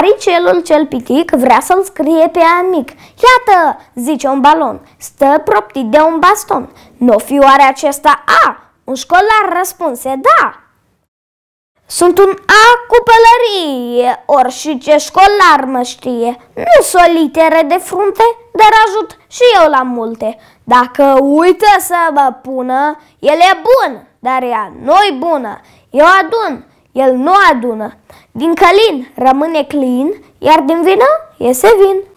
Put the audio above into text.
Aricelul cel pitic vrea să-l scrie pe amic. Iată, zice un balon, stă proptit de un baston. Nu fi oare acesta A? Un școlar răspunse da. Sunt un A cu pălărie, ori și ce școlar mă știe. Nu sunt litere de frunte, dar ajut și eu la multe. Dacă uită să vă pună, el e bun, dar ea nu-i bună. Eu adun el nu adună. Din călin rămâne clin, iar din vină iese vin.